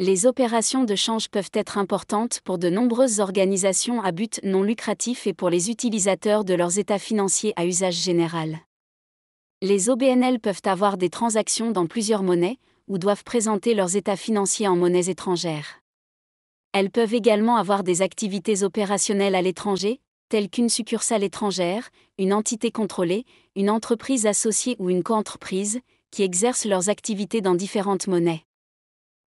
Les opérations de change peuvent être importantes pour de nombreuses organisations à but non lucratif et pour les utilisateurs de leurs états financiers à usage général. Les OBNL peuvent avoir des transactions dans plusieurs monnaies, ou doivent présenter leurs états financiers en monnaies étrangères. Elles peuvent également avoir des activités opérationnelles à l'étranger, telles qu'une succursale étrangère, une entité contrôlée, une entreprise associée ou une coentreprise, qui exercent leurs activités dans différentes monnaies.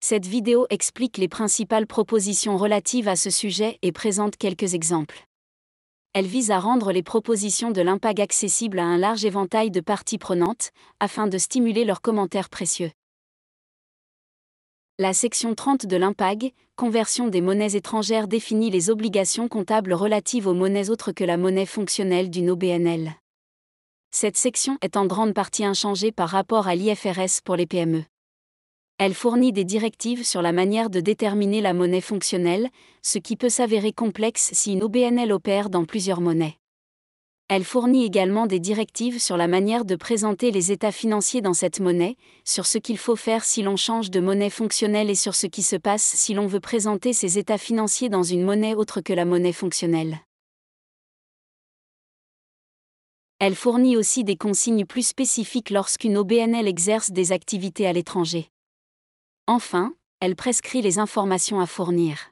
Cette vidéo explique les principales propositions relatives à ce sujet et présente quelques exemples. Elle vise à rendre les propositions de l'IMPAG accessibles à un large éventail de parties prenantes, afin de stimuler leurs commentaires précieux. La section 30 de l'IMPAG, Conversion des monnaies étrangères définit les obligations comptables relatives aux monnaies autres que la monnaie fonctionnelle d'une OBNL. Cette section est en grande partie inchangée par rapport à l'IFRS pour les PME elle fournit des directives sur la manière de déterminer la monnaie fonctionnelle, ce qui peut s'avérer complexe si une OBNL opère dans plusieurs monnaies. Elle fournit également des directives sur la manière de présenter les états financiers dans cette monnaie, sur ce qu'il faut faire si l'on change de monnaie fonctionnelle et sur ce qui se passe si l'on veut présenter ses états financiers dans une monnaie autre que la monnaie fonctionnelle. Elle fournit aussi des consignes plus spécifiques lorsqu'une OBNL exerce des activités à l'étranger. Enfin, elle prescrit les informations à fournir.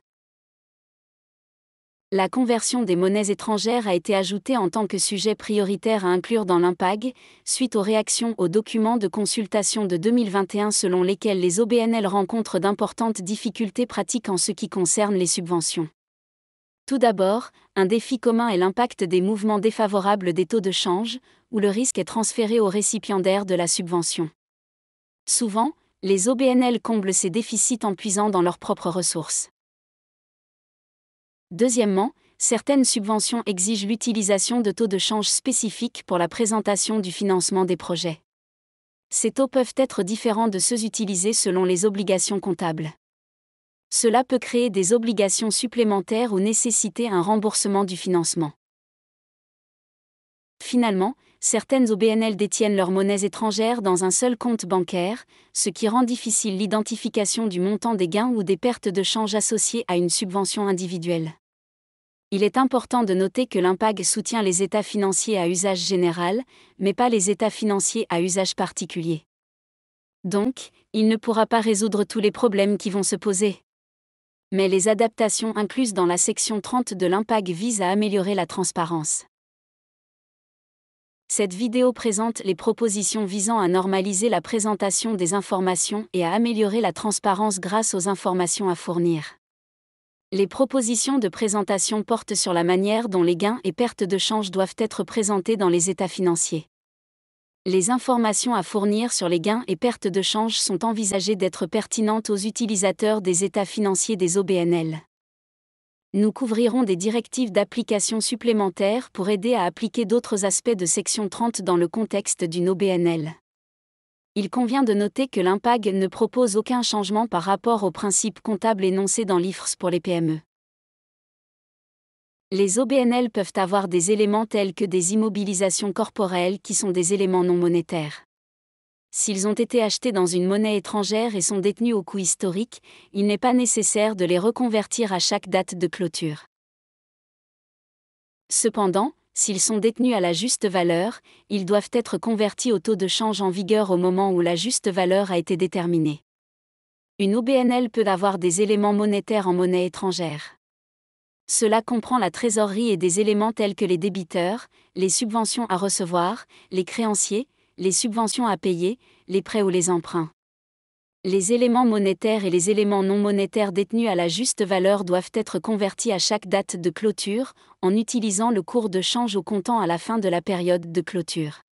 La conversion des monnaies étrangères a été ajoutée en tant que sujet prioritaire à inclure dans l'IMPAG, suite aux réactions aux documents de consultation de 2021 selon lesquels les OBNL rencontrent d'importantes difficultés pratiques en ce qui concerne les subventions. Tout d'abord, un défi commun est l'impact des mouvements défavorables des taux de change, où le risque est transféré aux récipiendaires de la subvention. Souvent, les OBNL comblent ces déficits en puisant dans leurs propres ressources. Deuxièmement, certaines subventions exigent l'utilisation de taux de change spécifiques pour la présentation du financement des projets. Ces taux peuvent être différents de ceux utilisés selon les obligations comptables. Cela peut créer des obligations supplémentaires ou nécessiter un remboursement du financement. Finalement, certaines OBNL détiennent leurs monnaies étrangères dans un seul compte bancaire, ce qui rend difficile l'identification du montant des gains ou des pertes de change associées à une subvention individuelle. Il est important de noter que l'IMPAG soutient les états financiers à usage général, mais pas les états financiers à usage particulier. Donc, il ne pourra pas résoudre tous les problèmes qui vont se poser. Mais les adaptations incluses dans la section 30 de l'IMPAG visent à améliorer la transparence. Cette vidéo présente les propositions visant à normaliser la présentation des informations et à améliorer la transparence grâce aux informations à fournir. Les propositions de présentation portent sur la manière dont les gains et pertes de change doivent être présentés dans les états financiers. Les informations à fournir sur les gains et pertes de change sont envisagées d'être pertinentes aux utilisateurs des états financiers des OBNL nous couvrirons des directives d'application supplémentaires pour aider à appliquer d'autres aspects de Section 30 dans le contexte d'une OBNL. Il convient de noter que l'IMPAG ne propose aucun changement par rapport aux principes comptables énoncés dans l'IFRS pour les PME. Les OBNL peuvent avoir des éléments tels que des immobilisations corporelles qui sont des éléments non monétaires s'ils ont été achetés dans une monnaie étrangère et sont détenus au coût historique, il n'est pas nécessaire de les reconvertir à chaque date de clôture. Cependant, s'ils sont détenus à la juste valeur, ils doivent être convertis au taux de change en vigueur au moment où la juste valeur a été déterminée. Une OBNL peut avoir des éléments monétaires en monnaie étrangère. Cela comprend la trésorerie et des éléments tels que les débiteurs, les subventions à recevoir, les créanciers, les subventions à payer, les prêts ou les emprunts. Les éléments monétaires et les éléments non monétaires détenus à la juste valeur doivent être convertis à chaque date de clôture, en utilisant le cours de change au comptant à la fin de la période de clôture.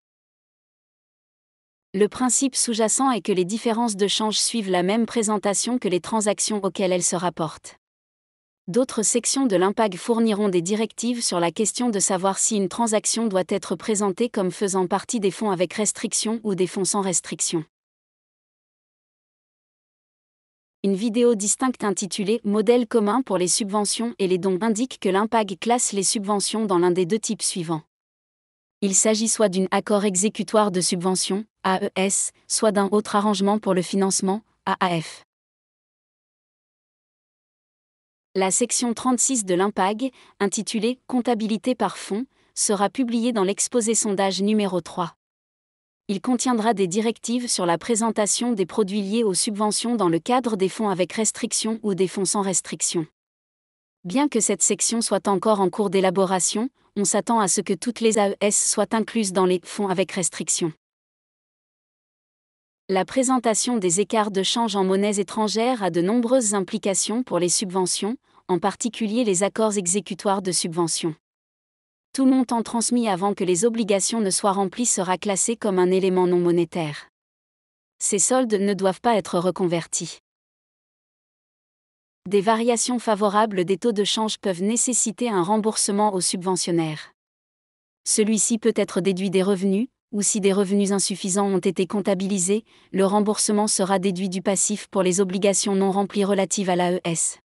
Le principe sous-jacent est que les différences de change suivent la même présentation que les transactions auxquelles elles se rapportent. D'autres sections de l'IMPAG fourniront des directives sur la question de savoir si une transaction doit être présentée comme faisant partie des fonds avec restriction ou des fonds sans restriction. Une vidéo distincte intitulée Modèle commun pour les subventions et les dons indique que l'IMPAG classe les subventions dans l'un des deux types suivants. Il s'agit soit d'un accord exécutoire de subvention, AES, soit d'un autre arrangement pour le financement, AAF. La section 36 de l'IMPAG, intitulée Comptabilité par fonds, sera publiée dans l'exposé sondage numéro 3. Il contiendra des directives sur la présentation des produits liés aux subventions dans le cadre des fonds avec restriction ou des fonds sans restriction. Bien que cette section soit encore en cours d'élaboration, on s'attend à ce que toutes les AES soient incluses dans les fonds avec restriction. La présentation des écarts de change en monnaies étrangères a de nombreuses implications pour les subventions, en particulier les accords exécutoires de subventions. Tout montant transmis avant que les obligations ne soient remplies sera classé comme un élément non monétaire. Ces soldes ne doivent pas être reconvertis. Des variations favorables des taux de change peuvent nécessiter un remboursement au subventionnaire. Celui-ci peut être déduit des revenus, ou si des revenus insuffisants ont été comptabilisés, le remboursement sera déduit du passif pour les obligations non remplies relatives à l'AES.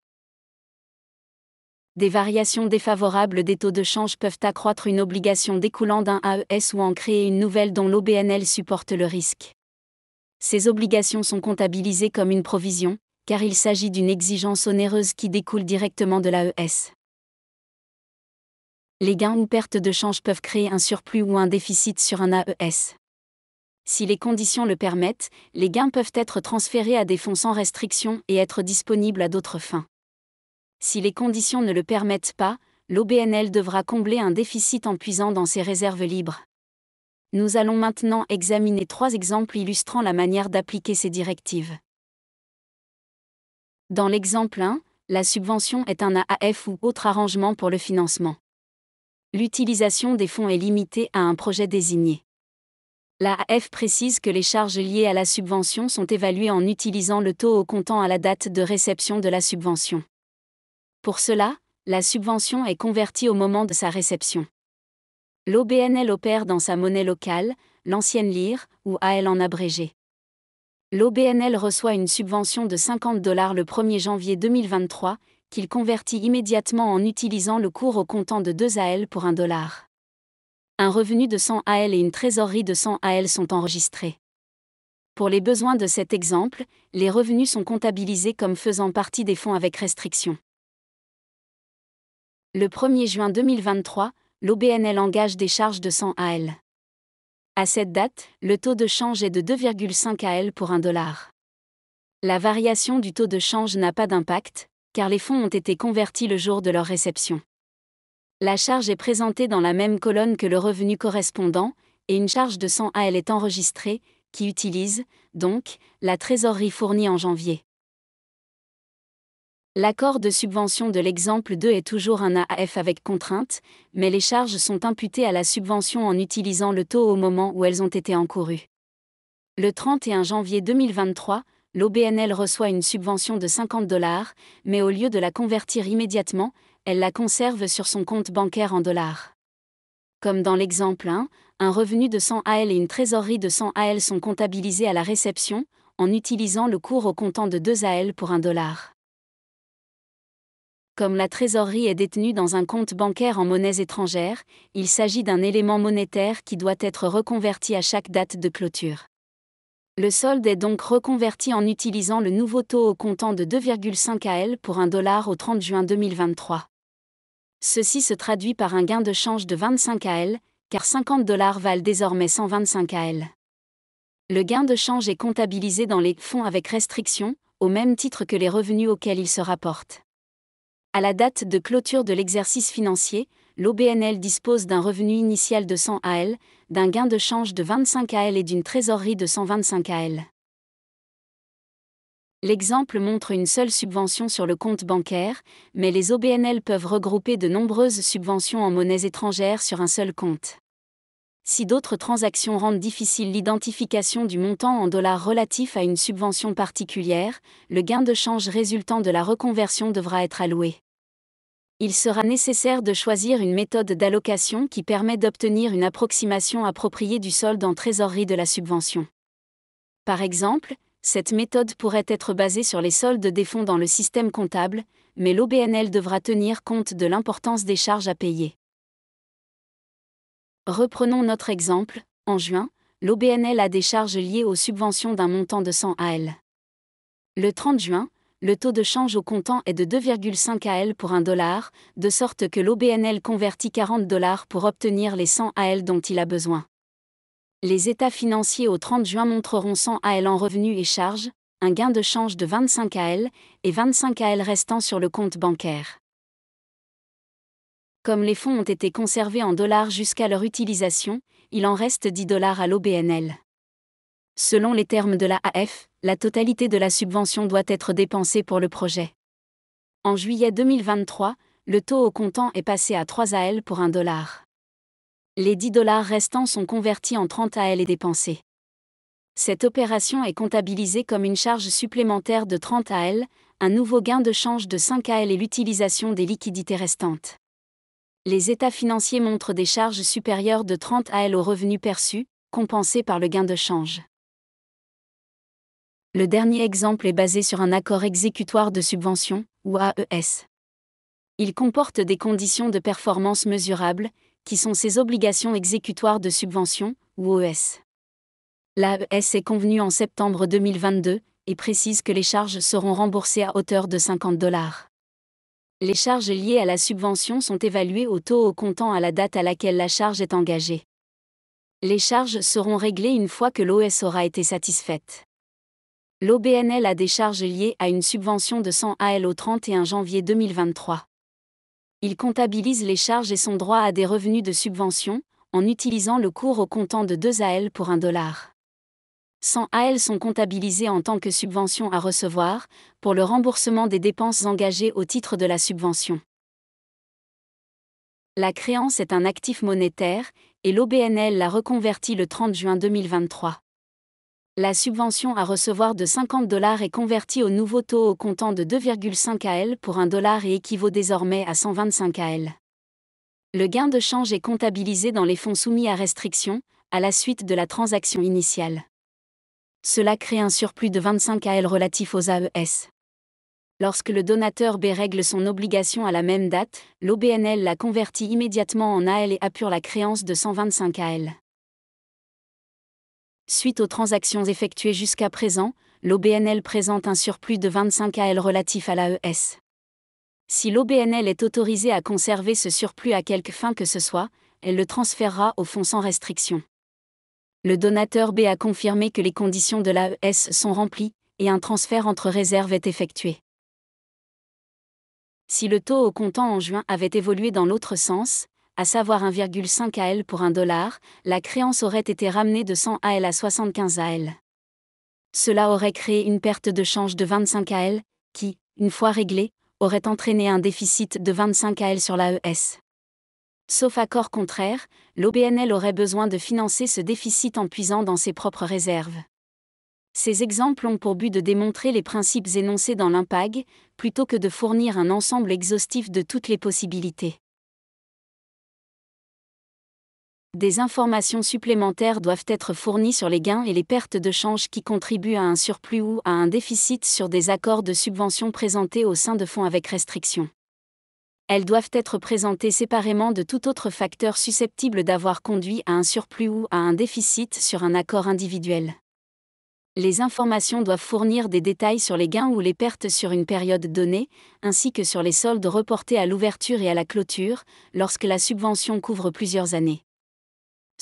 Des variations défavorables des taux de change peuvent accroître une obligation découlant d'un AES ou en créer une nouvelle dont l'OBNL supporte le risque. Ces obligations sont comptabilisées comme une provision, car il s'agit d'une exigence onéreuse qui découle directement de l'AES les gains ou pertes de change peuvent créer un surplus ou un déficit sur un AES. Si les conditions le permettent, les gains peuvent être transférés à des fonds sans restriction et être disponibles à d'autres fins. Si les conditions ne le permettent pas, l'OBNL devra combler un déficit en puisant dans ses réserves libres. Nous allons maintenant examiner trois exemples illustrant la manière d'appliquer ces directives. Dans l'exemple 1, la subvention est un AAF e ou autre arrangement pour le financement l'utilisation des fonds est limitée à un projet désigné. La AF précise que les charges liées à la subvention sont évaluées en utilisant le taux au comptant à la date de réception de la subvention. Pour cela, la subvention est convertie au moment de sa réception. L'OBNL opère dans sa monnaie locale, l'ancienne lire, ou AL en abrégé. L'OBNL reçoit une subvention de 50 dollars le 1er janvier 2023 qu'il convertit immédiatement en utilisant le cours au comptant de 2 AL pour 1 dollar. Un revenu de 100 AL et une trésorerie de 100 AL sont enregistrés. Pour les besoins de cet exemple, les revenus sont comptabilisés comme faisant partie des fonds avec restriction. Le 1er juin 2023, l'OBNL engage des charges de 100 AL. À cette date, le taux de change est de 2,5 AL pour 1 dollar. La variation du taux de change n'a pas d'impact, car les fonds ont été convertis le jour de leur réception. La charge est présentée dans la même colonne que le revenu correspondant, et une charge de 100 AL est enregistrée, qui utilise, donc, la trésorerie fournie en janvier. L'accord de subvention de l'exemple 2 est toujours un AAF avec contrainte, mais les charges sont imputées à la subvention en utilisant le taux au moment où elles ont été encourues. Le 31 janvier 2023, l'OBNL reçoit une subvention de 50 dollars, mais au lieu de la convertir immédiatement, elle la conserve sur son compte bancaire en dollars. Comme dans l'exemple 1, un revenu de 100 AL et une trésorerie de 100 AL sont comptabilisés à la réception, en utilisant le cours au comptant de 2 AL pour 1 dollar. Comme la trésorerie est détenue dans un compte bancaire en monnaies étrangères, il s'agit d'un élément monétaire qui doit être reconverti à chaque date de clôture. Le solde est donc reconverti en utilisant le nouveau taux au comptant de 2,5 AL pour 1 dollar au 30 juin 2023. Ceci se traduit par un gain de change de 25 AL, car 50 dollars valent désormais 125 AL. Le gain de change est comptabilisé dans les fonds avec restriction, au même titre que les revenus auxquels il se rapporte. À la date de clôture de l'exercice financier, l'OBNL dispose d'un revenu initial de 100 AL, d'un gain de change de 25 AL et d'une trésorerie de 125 AL. L'exemple montre une seule subvention sur le compte bancaire, mais les OBNL peuvent regrouper de nombreuses subventions en monnaies étrangères sur un seul compte. Si d'autres transactions rendent difficile l'identification du montant en dollars relatif à une subvention particulière, le gain de change résultant de la reconversion devra être alloué il sera nécessaire de choisir une méthode d'allocation qui permet d'obtenir une approximation appropriée du solde en trésorerie de la subvention. Par exemple, cette méthode pourrait être basée sur les soldes des fonds dans le système comptable, mais l'OBNL devra tenir compte de l'importance des charges à payer. Reprenons notre exemple, en juin, l'OBNL a des charges liées aux subventions d'un montant de 100 AL. Le 30 juin, le taux de change au comptant est de 2,5 AL pour 1 dollar, de sorte que l'OBNL convertit 40 dollars pour obtenir les 100 AL dont il a besoin. Les états financiers au 30 juin montreront 100 AL en revenus et charges, un gain de change de 25 AL et 25 AL restant sur le compte bancaire. Comme les fonds ont été conservés en dollars jusqu'à leur utilisation, il en reste 10 dollars à l'OBNL. Selon les termes de la AF, la totalité de la subvention doit être dépensée pour le projet. En juillet 2023, le taux au comptant est passé à 3 AL pour 1 dollar. Les 10 dollars restants sont convertis en 30 AL et dépensés. Cette opération est comptabilisée comme une charge supplémentaire de 30 AL, un nouveau gain de change de 5 AL et l'utilisation des liquidités restantes. Les états financiers montrent des charges supérieures de 30 AL aux revenus perçus, compensés par le gain de change. Le dernier exemple est basé sur un accord exécutoire de subvention, ou AES. Il comporte des conditions de performance mesurables, qui sont ses obligations exécutoires de subvention, ou OS. E L'AES est convenue en septembre 2022 et précise que les charges seront remboursées à hauteur de 50 dollars. Les charges liées à la subvention sont évaluées au taux au comptant à la date à laquelle la charge est engagée. Les charges seront réglées une fois que l'OS e aura été satisfaite l'OBNL a des charges liées à une subvention de 100 AL au 31 janvier 2023. Il comptabilise les charges et son droit à des revenus de subvention, en utilisant le cours au comptant de 2 AL pour 1 dollar. 100 AL sont comptabilisés en tant que subvention à recevoir, pour le remboursement des dépenses engagées au titre de la subvention. La créance est un actif monétaire, et l'OBNL l'a reconverti le 30 juin 2023. La subvention à recevoir de 50 dollars est convertie au nouveau taux au comptant de 2,5 AL pour 1 dollar et équivaut désormais à 125 AL. Le gain de change est comptabilisé dans les fonds soumis à restriction, à la suite de la transaction initiale. Cela crée un surplus de 25 AL relatif aux AES. Lorsque le donateur B règle son obligation à la même date, l'OBNL la convertit immédiatement en AL et apure la créance de 125 AL. Suite aux transactions effectuées jusqu'à présent, l'OBNL présente un surplus de 25 AL relatif à l'AES. Si l'OBNL est autorisée à conserver ce surplus à quelque fin que ce soit, elle le transférera au fonds sans restriction. Le donateur B a confirmé que les conditions de l'AES sont remplies et un transfert entre réserves est effectué. Si le taux au comptant en juin avait évolué dans l'autre sens, à savoir 1,5 AL pour 1 dollar, la créance aurait été ramenée de 100 AL à 75 AL. Cela aurait créé une perte de change de 25 AL, qui, une fois réglée, aurait entraîné un déficit de 25 AL sur l'AES. Sauf accord contraire, l'OBNL aurait besoin de financer ce déficit en puisant dans ses propres réserves. Ces exemples ont pour but de démontrer les principes énoncés dans l'impag, plutôt que de fournir un ensemble exhaustif de toutes les possibilités. Des informations supplémentaires doivent être fournies sur les gains et les pertes de change qui contribuent à un surplus ou à un déficit sur des accords de subvention présentés au sein de fonds avec restriction. Elles doivent être présentées séparément de tout autre facteur susceptible d'avoir conduit à un surplus ou à un déficit sur un accord individuel. Les informations doivent fournir des détails sur les gains ou les pertes sur une période donnée, ainsi que sur les soldes reportés à l'ouverture et à la clôture, lorsque la subvention couvre plusieurs années.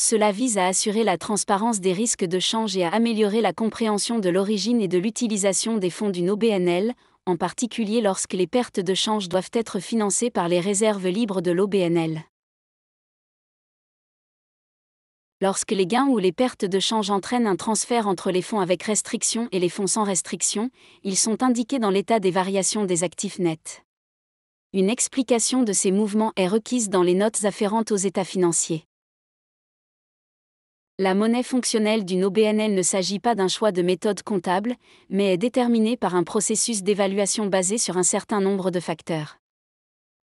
Cela vise à assurer la transparence des risques de change et à améliorer la compréhension de l'origine et de l'utilisation des fonds d'une OBNL, en particulier lorsque les pertes de change doivent être financées par les réserves libres de l'OBNL. Lorsque les gains ou les pertes de change entraînent un transfert entre les fonds avec restriction et les fonds sans restriction, ils sont indiqués dans l'état des variations des actifs nets. Une explication de ces mouvements est requise dans les notes afférentes aux états financiers. La monnaie fonctionnelle d'une OBNL ne s'agit pas d'un choix de méthode comptable, mais est déterminée par un processus d'évaluation basé sur un certain nombre de facteurs.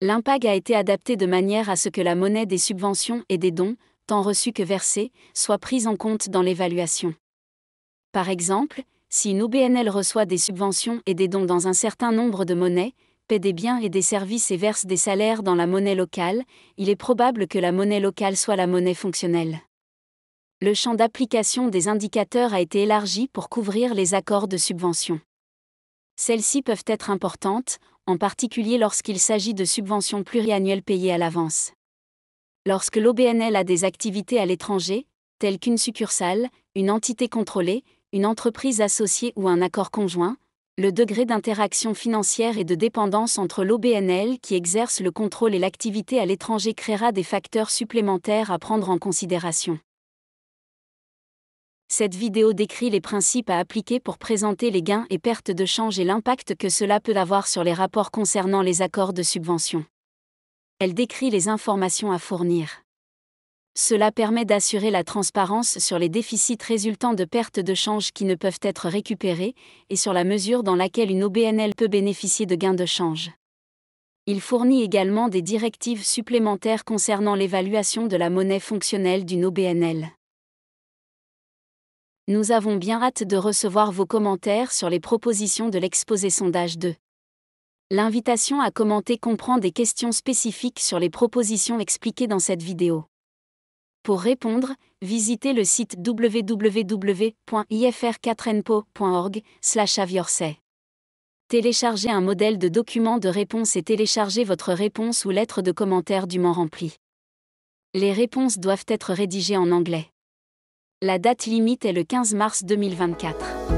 L'IMPAG a été adapté de manière à ce que la monnaie des subventions et des dons, tant reçus que versés, soit prise en compte dans l'évaluation. Par exemple, si une OBNL reçoit des subventions et des dons dans un certain nombre de monnaies, paie des biens et des services et verse des salaires dans la monnaie locale, il est probable que la monnaie locale soit la monnaie fonctionnelle le champ d'application des indicateurs a été élargi pour couvrir les accords de subvention. Celles-ci peuvent être importantes, en particulier lorsqu'il s'agit de subventions pluriannuelles payées à l'avance. Lorsque l'OBNL a des activités à l'étranger, telles qu'une succursale, une entité contrôlée, une entreprise associée ou un accord conjoint, le degré d'interaction financière et de dépendance entre l'OBNL qui exerce le contrôle et l'activité à l'étranger créera des facteurs supplémentaires à prendre en considération. Cette vidéo décrit les principes à appliquer pour présenter les gains et pertes de change et l'impact que cela peut avoir sur les rapports concernant les accords de subvention. Elle décrit les informations à fournir. Cela permet d'assurer la transparence sur les déficits résultant de pertes de change qui ne peuvent être récupérés et sur la mesure dans laquelle une OBNL peut bénéficier de gains de change. Il fournit également des directives supplémentaires concernant l'évaluation de la monnaie fonctionnelle d'une OBNL. Nous avons bien hâte de recevoir vos commentaires sur les propositions de l'exposé sondage 2. L'invitation à commenter comprend des questions spécifiques sur les propositions expliquées dans cette vidéo. Pour répondre, visitez le site www.ifr4npo.org Téléchargez un modèle de document de réponse et téléchargez votre réponse ou lettre de commentaire dûment remplie. Les réponses doivent être rédigées en anglais. La date limite est le 15 mars 2024.